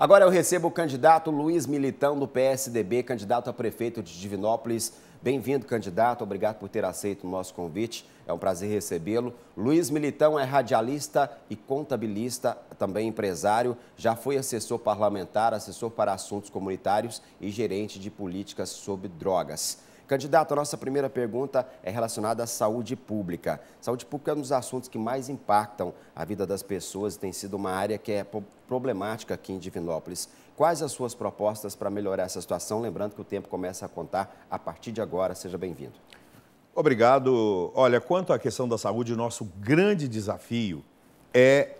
Agora eu recebo o candidato Luiz Militão, do PSDB, candidato a prefeito de Divinópolis. Bem-vindo, candidato. Obrigado por ter aceito o nosso convite. É um prazer recebê-lo. Luiz Militão é radialista e contabilista, também empresário. Já foi assessor parlamentar, assessor para assuntos comunitários e gerente de políticas sobre drogas. Candidato, a nossa primeira pergunta é relacionada à saúde pública. Saúde pública é um dos assuntos que mais impactam a vida das pessoas e tem sido uma área que é problemática aqui em Divinópolis. Quais as suas propostas para melhorar essa situação? Lembrando que o tempo começa a contar a partir de agora. Seja bem-vindo. Obrigado. Olha, quanto à questão da saúde, nosso grande desafio é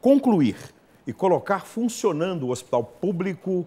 concluir e colocar funcionando o hospital público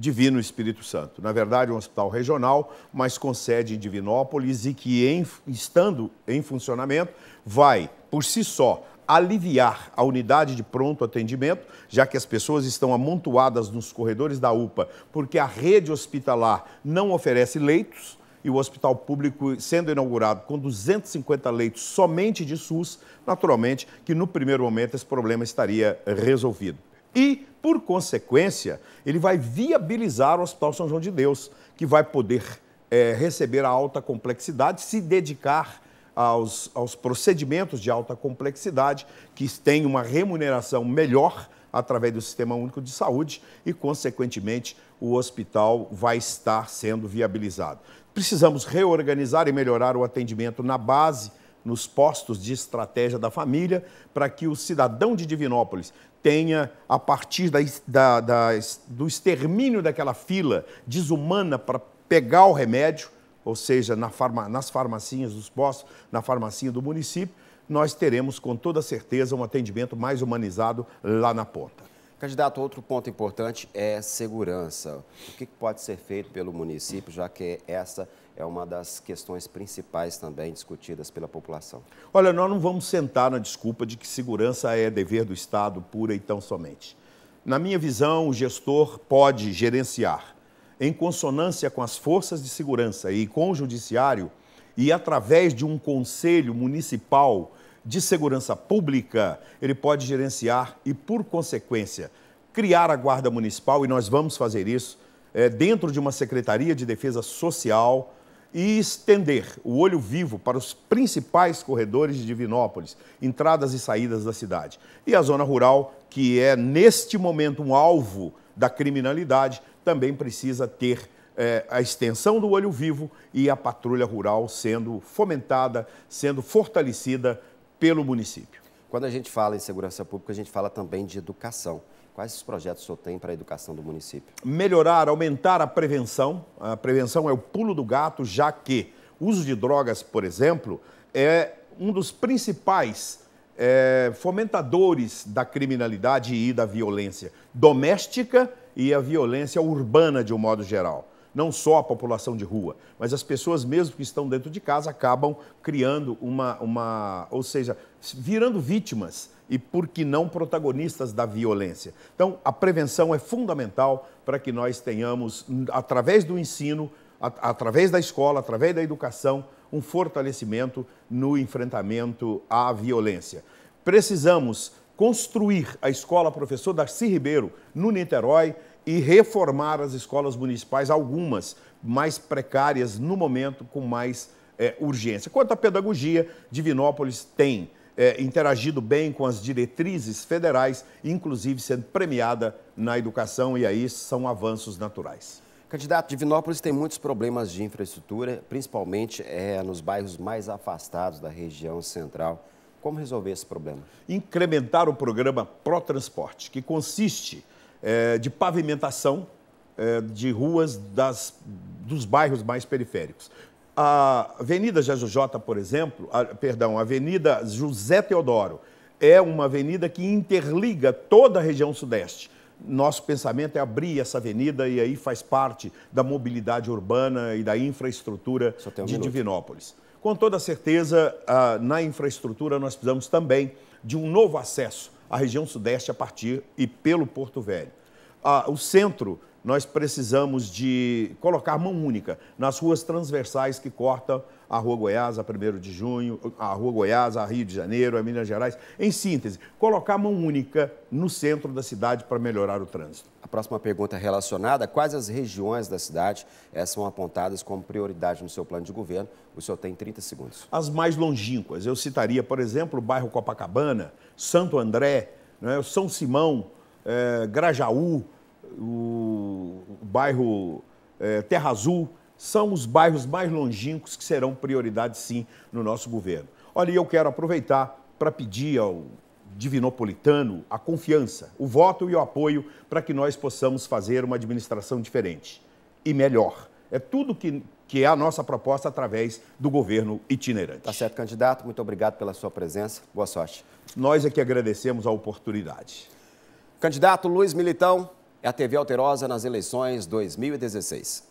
Divino Espírito Santo. Na verdade, um hospital regional, mas com sede em Divinópolis e que, em, estando em funcionamento, vai, por si só, aliviar a unidade de pronto atendimento, já que as pessoas estão amontoadas nos corredores da UPA, porque a rede hospitalar não oferece leitos e o hospital público sendo inaugurado com 250 leitos somente de SUS, naturalmente que no primeiro momento esse problema estaria resolvido. E, por consequência, ele vai viabilizar o Hospital São João de Deus, que vai poder é, receber a alta complexidade, se dedicar aos, aos procedimentos de alta complexidade, que tem uma remuneração melhor através do Sistema Único de Saúde e, consequentemente, o hospital vai estar sendo viabilizado. Precisamos reorganizar e melhorar o atendimento na base, nos postos de estratégia da família, para que o cidadão de Divinópolis tenha, a partir da, da, da, do extermínio daquela fila desumana para pegar o remédio, ou seja, na farma, nas farmacinhas dos postos, na farmacia do município, nós teremos com toda certeza um atendimento mais humanizado lá na ponta. Candidato, outro ponto importante é segurança. O que pode ser feito pelo município, já que essa é uma das questões principais também discutidas pela população. Olha, nós não vamos sentar na desculpa de que segurança é dever do Estado pura e tão somente. Na minha visão, o gestor pode gerenciar, em consonância com as forças de segurança e com o judiciário, e através de um conselho municipal de segurança pública, ele pode gerenciar e, por consequência, criar a Guarda Municipal, e nós vamos fazer isso, é, dentro de uma Secretaria de Defesa Social, e estender o olho vivo para os principais corredores de Divinópolis, entradas e saídas da cidade. E a zona rural, que é neste momento um alvo da criminalidade, também precisa ter é, a extensão do olho vivo e a patrulha rural sendo fomentada, sendo fortalecida pelo município. Quando a gente fala em segurança pública, a gente fala também de educação. Quais os projetos o senhor tem para a educação do município? Melhorar, aumentar a prevenção. A prevenção é o pulo do gato, já que o uso de drogas, por exemplo, é um dos principais é, fomentadores da criminalidade e da violência doméstica e a violência urbana de um modo geral não só a população de rua, mas as pessoas mesmo que estão dentro de casa acabam criando uma, uma ou seja, virando vítimas e, por que não, protagonistas da violência. Então, a prevenção é fundamental para que nós tenhamos, através do ensino, através da escola, através da educação, um fortalecimento no enfrentamento à violência. Precisamos construir a escola professor Darcy Ribeiro no Niterói, e reformar as escolas municipais, algumas mais precárias no momento, com mais é, urgência. Quanto à pedagogia, Divinópolis tem é, interagido bem com as diretrizes federais, inclusive sendo premiada na educação, e aí são avanços naturais. Candidato, Divinópolis tem muitos problemas de infraestrutura, principalmente é, nos bairros mais afastados da região central. Como resolver esse problema? Incrementar o programa Pró Transporte, que consiste é, de pavimentação é, de ruas das, dos bairros mais periféricos. A Avenida Jajujota, por exemplo, a, perdão, a Avenida José Teodoro, é uma avenida que interliga toda a região sudeste. Nosso pensamento é abrir essa avenida e aí faz parte da mobilidade urbana e da infraestrutura um de minuto. Divinópolis. Com toda certeza, ah, na infraestrutura, nós precisamos também de um novo acesso a região sudeste a partir e pelo Porto Velho o centro, nós precisamos de colocar mão única nas ruas transversais que cortam a Rua Goiás, a 1 de junho, a Rua Goiás, a Rio de Janeiro, a Minas Gerais. Em síntese, colocar mão única no centro da cidade para melhorar o trânsito. A próxima pergunta é relacionada: quais as regiões da cidade eh, são apontadas como prioridade no seu plano de governo? O senhor tem 30 segundos. As mais longínquas, eu citaria, por exemplo, o bairro Copacabana, Santo André, né, São Simão, é, Grajaú, o, o bairro é, Terra Azul, são os bairros mais longínquos que serão prioridade, sim, no nosso governo. Olha, e eu quero aproveitar para pedir ao divinopolitano a confiança, o voto e o apoio para que nós possamos fazer uma administração diferente e melhor. É tudo que, que é a nossa proposta através do governo itinerante. Tá certo, candidato. Muito obrigado pela sua presença. Boa sorte. Nós é que agradecemos a oportunidade. Candidato Luiz Militão é a TV Alterosa nas eleições 2016.